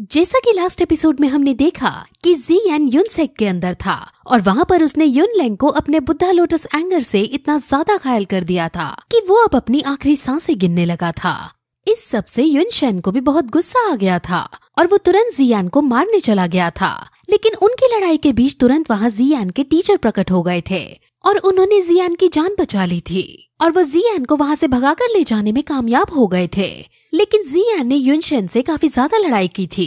जैसा कि last episode में हमने देखा कि जी एन यूनसेक के अंदर था और वहाँ पर उसने यून लैंग को अपने बुद्धा लोटस एंगर से इतना ज्यादा घायल कर दिया था कि वो अब अपनी आखिरी सांसें गिनने लगा था इस सब से यून शैन को भी बहुत गुस्सा आ गया था और वो तुरंत जी एन को मारने चला गया था लेकिन उनकी लड़ाई के बीच तुरंत वहाँ जी एन के टीचर प्रकट हो गए थे और उन्होंने जी एन की जान बचा ली थी और वो जी एन को वहाँ से कर ले जाने में कामयाब हो गए थे लेकिन जियान ने युनशेन से काफी ज्यादा लड़ाई की थी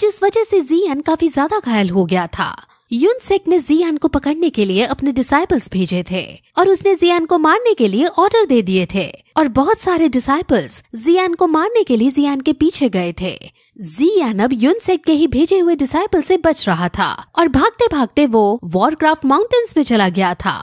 जिस वजह से जियान काफी ज्यादा घायल हो गया था यूनसेक ने जियान को पकड़ने के लिए अपने डिसाइपल्स भेजे थे और उसने जियान को मारने के लिए ऑर्डर दे दिए थे और बहुत सारे डिसाइपल्स जियान को मारने के लिए जियान के पीछे गए थे जियान अब यूनसेक के ही भेजे हुए डिसाइपल से बच रहा था और भागते भागते वो वॉरक्राफ्ट माउंटेन्स में चला गया था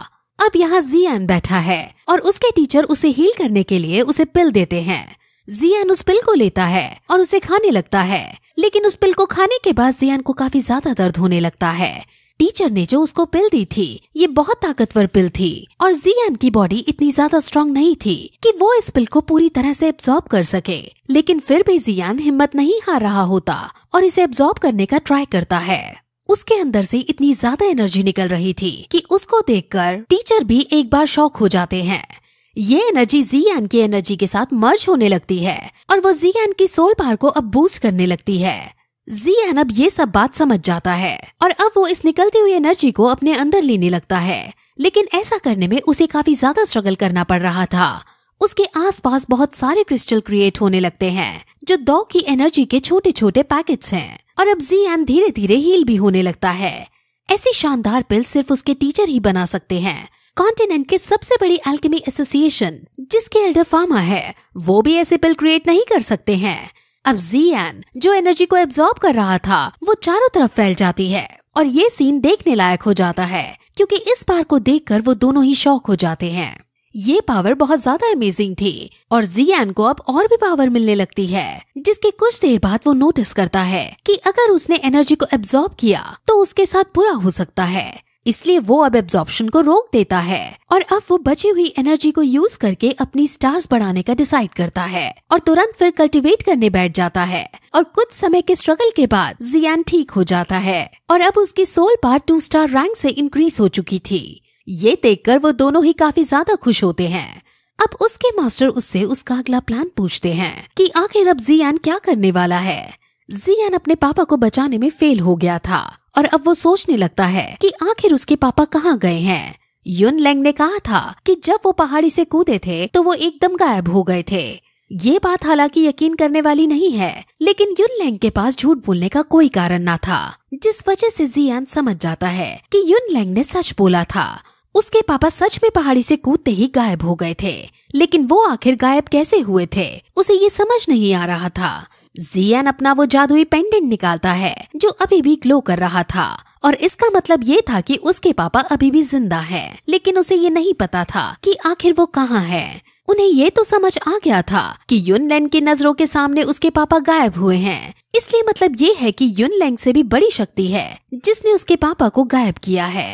अब यहाँ जियान बैठा है और उसके टीचर उसे हील करने के लिए उसे पिल देते हैं जियान उस पिल को लेता है और उसे खाने लगता है लेकिन उस पिल को खाने के बाद जियान को काफी ज्यादा दर्द होने लगता है टीचर ने जो उसको पिल दी थी ये बहुत ताकतवर पिल थी और जियान की बॉडी इतनी ज्यादा स्ट्रांग नहीं थी कि वो इस पिल को पूरी तरह से एब्जॉर्ब कर सके लेकिन फिर भी जियान हिम्मत नहीं हार रहा होता और इसे एब्जॉर्ब करने का ट्राई करता है उसके अंदर से इतनी ज्यादा एनर्जी निकल रही थी कि उसको देखकर टीचर भी एक बार शौक हो जाते हैं ये एनर्जी जी एन की एनर्जी के साथ मर्ज होने लगती है और वो जी एन की सोल पार को अब बूस्ट करने लगती है जी एन अब ये सब बात समझ जाता है और अब वो इस निकलती हुई एनर्जी को अपने अंदर लेने लगता है लेकिन ऐसा करने में उसे काफी ज्यादा स्ट्रगल करना पड़ रहा था उसके आसपास बहुत सारे क्रिस्टल क्रिएट होने लगते हैं जो डॉग की एनर्जी के छोटे छोटे पैकेट्स हैं और अब जी एन धीरे धीरे हील भी होने लगता है ऐसी शानदार पिल सिर्फ उसके टीचर ही बना सकते हैं कॉन्टिनेंट के सबसे बड़ी एल्केमी एसोसिएशन जिसके एल्डर फार्मा है वो भी ऐसे पिल क्रिएट नहीं कर सकते हैं अब जी एन जो एनर्जी को एब्जॉर्ब कर रहा था वो चारों तरफ फैल जाती है और ये सीन देखने लायक हो जाता है क्योंकि इस पार को देखकर वो दोनों ही शौक हो जाते हैं ये पावर बहुत ज्यादा अमेजिंग थी और जी एन को अब और भी पावर मिलने लगती है जिसके कुछ देर बाद वो नोटिस करता है कि अगर उसने एनर्जी को एब्जॉर्ब किया तो उसके साथ बुरा हो सकता है इसलिए वो अब एब्जॉर्प्शन को रोक देता है और अब वो बची हुई एनर्जी को यूज करके अपनी स्टार्स बढ़ाने का डिसाइड करता है और तुरंत फिर कल्टीवेट करने बैठ जाता है और कुछ समय के स्ट्रगल के बाद जियान ठीक हो जाता है और अब उसकी सोल पार टू स्टार रैंक से इंक्रीज हो चुकी थी ये देखकर वो दोनों ही काफी ज्यादा खुश होते हैं अब उसके मास्टर उससे उसका अगला प्लान पूछते हैं कि आखिर अब जियान क्या करने वाला है जियान अपने पापा को बचाने में फेल हो गया था और अब वो सोचने लगता है कि आखिर उसके पापा कहाँ गए हैं युन लैंग ने कहा था कि जब वो पहाड़ी से कूदे थे तो वो एकदम गायब हो गए थे ये बात हालांकि यकीन करने वाली नहीं है लेकिन युन लैंग के पास झूठ बोलने का कोई कारण ना था जिस वजह से जियान समझ जाता है कि युन लैंग ने सच बोला था उसके पापा सच में पहाड़ी से कूदते ही गायब हो गए थे लेकिन वो आखिर गायब कैसे हुए थे उसे ये समझ नहीं आ रहा था जियान अपना वो जादुई पेंडेंट निकालता है जो अभी भी ग्लो कर रहा था और इसका मतलब ये था कि उसके पापा अभी भी जिंदा है लेकिन उसे ये नहीं पता था कि आखिर वो कहाँ है उन्हें ये तो समझ आ गया था कि लैंग की नजरों के सामने उसके पापा गायब हुए हैं इसलिए मतलब ये है कि लैंग से भी बड़ी शक्ति है जिसने उसके पापा को गायब किया है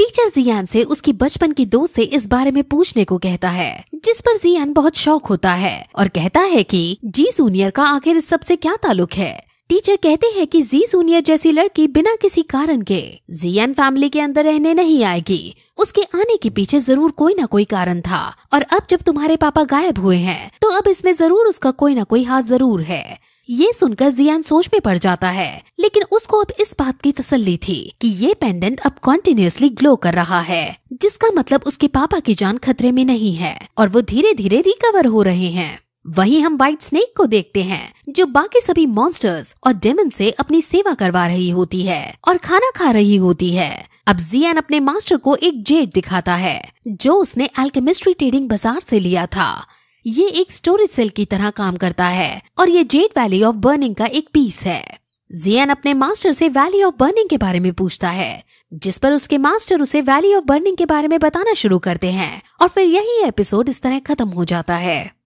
टीचर जियान से उसकी बचपन की दोस्त से इस बारे में पूछने को कहता है जिस पर जियान बहुत शौक होता है और कहता है कि जी सूनियर का आखिर इस सबसे क्या ताल्लुक है टीचर कहते हैं कि जी सूनियर जैसी लड़की बिना किसी कारण के जियान फैमिली के अंदर रहने नहीं आएगी उसके आने के पीछे जरूर कोई ना कोई कारण था और अब जब तुम्हारे पापा गायब हुए हैं तो अब इसमें जरूर उसका कोई ना कोई हाथ जरूर है ये सुनकर जियान सोच में पड़ जाता है लेकिन उसको अब इस बात की तसल्ली थी कि ये पेंडेंट अब कॉन्टिन्यूसली ग्लो कर रहा है जिसका मतलब उसके पापा की जान खतरे में नहीं है और वो धीरे धीरे रिकवर हो रहे हैं वही हम व्हाइट स्नेक को देखते हैं जो बाकी सभी मॉन्स्टर्स और डेमन से अपनी सेवा करवा रही होती है और खाना खा रही होती है अब जियान अपने मास्टर को एक जेट दिखाता है जो उसने एल्केमिस्ट्री ट्रेडिंग बाजार से लिया था ये एक स्टोरेज सेल की तरह काम करता है और ये जेट वैली ऑफ बर्निंग का एक पीस है जियन अपने मास्टर से वैली ऑफ बर्निंग के बारे में पूछता है जिस पर उसके मास्टर उसे वैली ऑफ बर्निंग के बारे में बताना शुरू करते हैं और फिर यही एपिसोड इस तरह खत्म हो जाता है